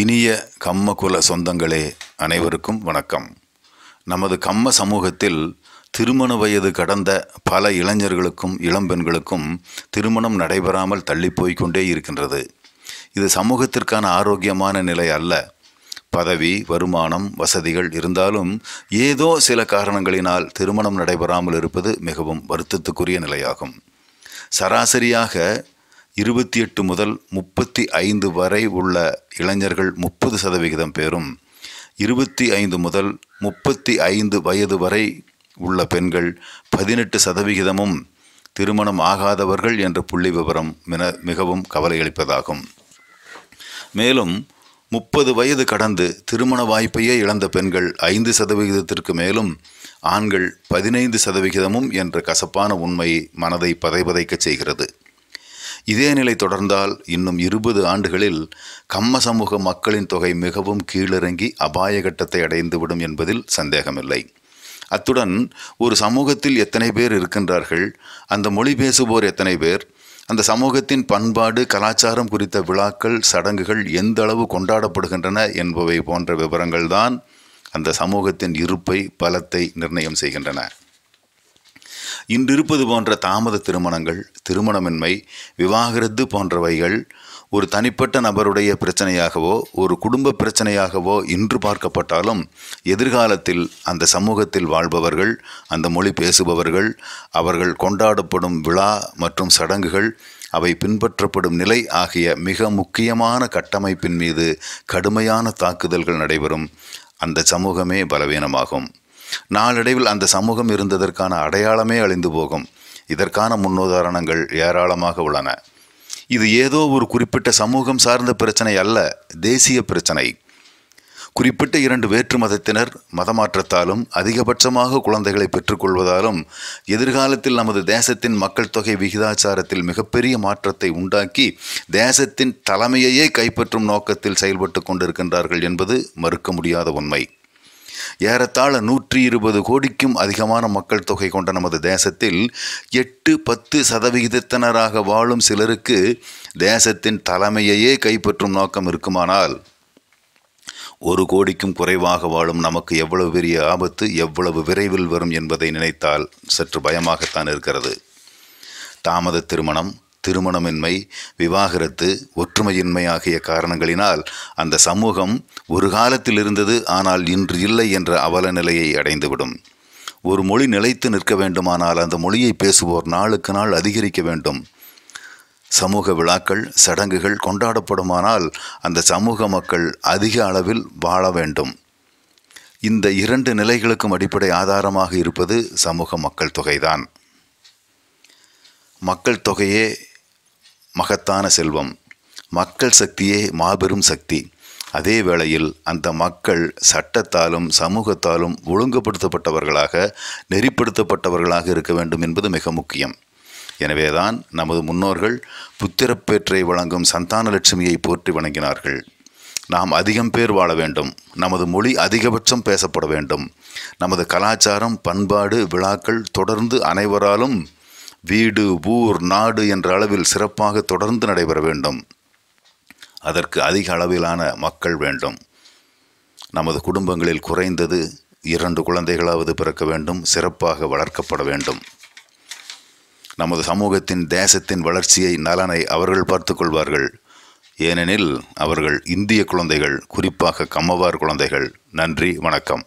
இனிய கம்மகுல சொந்தங்களே அனைவருக்கும் வணக்கம் நமது கம்ம சமூகத்தில் திருமண வயது கடந்த பல இளைஞர்களுக்கும் இளம்பெண்களுக்கும் திருமணம் நடைபெறாமல் தள்ளி இருக்கின்றது இது சமூகத்திற்கான ஆரோக்கியமான நிலை அல்ல பதவி வருமானம் வசதிகள் இருந்தாலும் ஏதோ சில காரணங்களினால் திருமணம் நடைபெறாமல் இருப்பது மிகவும் வருத்தத்துக்குரிய நிலையாகும் சராசரியாக இருபத்தி எட்டு முதல் முப்பத்தி ஐந்து வரை உள்ள இளைஞர்கள் முப்பது சதவிகிதம் பேரும் இருபத்தி ஐந்து முதல் முப்பத்தி ஐந்து வயது வரை உள்ள பெண்கள் பதினெட்டு சதவிகிதமும் திருமணம் ஆகாதவர்கள் என்ற புள்ளி விவரம் மிகவும் கவலையளிப்பதாகும் மேலும் முப்பது வயது கடந்து திருமண வாய்ப்பையே இழந்த பெண்கள் ஐந்து சதவிகிதத்திற்கு மேலும் ஆண்கள் பதினைந்து சதவிகிதமும் என்ற கசப்பான உண்மை மனதை பதைபதைக்கச் செய்கிறது இதே நிலை தொடர்ந்தால் இன்னும் இருபது ஆண்டுகளில் கம்ம சமூக மக்களின் தொகை மிகவும் கீழிறங்கி அபாய கட்டத்தை அடைந்துவிடும் என்பதில் சந்தேகமில்லை அத்துடன் ஒரு சமூகத்தில் எத்தனை பேர் இருக்கின்றார்கள் அந்த மொழி பேசுவோர் எத்தனை பேர் அந்த சமூகத்தின் பண்பாடு கலாச்சாரம் குறித்த விழாக்கள் சடங்குகள் எந்த அளவு கொண்டாடப்படுகின்றன என்பவை போன்ற விவரங்கள்தான் அந்த சமூகத்தின் இருப்பை பலத்தை நிர்ணயம் செய்கின்றன இன்றிருப்பது போன்ற தாமத திருமணங்கள் திருமணமின்மை விவாகரத்து போன்றவைகள் ஒரு தனிப்பட்ட நபருடைய பிரச்சனையாகவோ ஒரு குடும்ப பிரச்சனையாகவோ இன்று பார்க்கப்பட்டாலும் எதிர்காலத்தில் அந்த சமூகத்தில் வாழ்பவர்கள் அந்த மொழி பேசுபவர்கள் அவர்கள் கொண்டாடப்படும் விழா மற்றும் சடங்குகள் அவை பின்பற்றப்படும் நிலை ஆகிய மிக முக்கியமான கட்டமைப்பின் மீது கடுமையான தாக்குதல்கள் நடைபெறும் அந்த சமூகமே பலவீனமாகும் நாளடைவில் அந்த சமூகம் இருந்ததற்கான அடையாளமே அழிந்து போகும் இதற்கான முன்னுதாரணங்கள் ஏராளமாக உள்ளன இது ஏதோ ஒரு குறிப்பிட்ட சமூகம் சார்ந்த பிரச்சனை அல்ல தேசிய பிரச்சனை குறிப்பிட்ட இரண்டு வேற்று மதத்தினர் மதமாற்றத்தாலும் அதிகபட்சமாக குழந்தைகளை பெற்றுக்கொள்வதாலும் எதிர்காலத்தில் நமது தேசத்தின் மக்கள் தொகை விகிதாச்சாரத்தில் மிகப்பெரிய மாற்றத்தை உண்டாக்கி தேசத்தின் தலைமையையே கைப்பற்றும் நோக்கத்தில் செயல்பட்டு கொண்டிருக்கின்றார்கள் என்பது மறுக்க முடியாத உண்மை ஏறத்தாழ நூற்றி இருபது கோடிக்கும் அதிகமான மக்கள் தொகை கொண்ட நமது தேசத்தில் எட்டு பத்து சதவிகிதத்தினராக வாழும் சிலருக்கு தேசத்தின் தலைமையையே கைப்பற்றும் நோக்கம் இருக்குமானால் ஒரு கோடிக்கும் குறைவாக வாழும் நமக்கு எவ்வளவு பெரிய ஆபத்து எவ்வளவு விரைவில் வரும் என்பதை நினைத்தால் சற்று பயமாகத்தான் இருக்கிறது தாமத திருமணம் திருமணமின்மை விவாகரத்து ஒற்றுமையின்மை ஆகிய காரணங்களினால் அந்த சமூகம் ஒரு காலத்தில் இருந்தது ஆனால் இன்று இல்லை என்ற அவல நிலையை அடைந்துவிடும் ஒரு மொழி நிலைத்து நிற்க வேண்டுமானால் அந்த மொழியை பேசுவோர் நாளுக்கு நாள் அதிகரிக்க வேண்டும் சமூக விழாக்கள் சடங்குகள் கொண்டாடப்படுமானால் அந்த சமூக மக்கள் அதிக அளவில் வாழ வேண்டும் இந்த இரண்டு நிலைகளுக்கும் அடிப்படை ஆதாரமாக இருப்பது சமூக மக்கள் தொகைதான் மக்கள் தொகையே மகத்தான செல்வம் மக்கள் சக்தியே மாபெரும் சக்தி அதே வேளையில் அந்த மக்கள் சட்டத்தாலும் சமூகத்தாலும் ஒழுங்குபடுத்தப்பட்டவர்களாக நெறிப்படுத்தப்பட்டவர்களாக இருக்க வேண்டும் என்பது மிக முக்கியம் எனவேதான் நமது முன்னோர்கள் புத்திரப்பேற்றை வழங்கும் சந்தான லட்சுமியை போற்றி வணங்கினார்கள் நாம் அதிகம் பேர் வாழ வேண்டும் நமது மொழி அதிகபட்சம் பேசப்பட வேண்டும் நமது கலாச்சாரம் பண்பாடு விழாக்கள் தொடர்ந்து அனைவராலும் வீடு ஊர் நாடு என்ற அளவில் சிறப்பாக தொடர்ந்து நடைபெற வேண்டும் அதற்கு அதிக அளவிலான மக்கள் வேண்டும் நமது குடும்பங்களில் குறைந்தது இரண்டு குழந்தைகளாவது பிறக்க வேண்டும் சிறப்பாக வளர்க்கப்பட வேண்டும் நமது சமூகத்தின் தேசத்தின் வளர்ச்சியை நலனை அவர்கள் பார்த்து கொள்வார்கள் ஏனெனில் அவர்கள் இந்திய குழந்தைகள் குறிப்பாக கம்மவார் குழந்தைகள் நன்றி வணக்கம்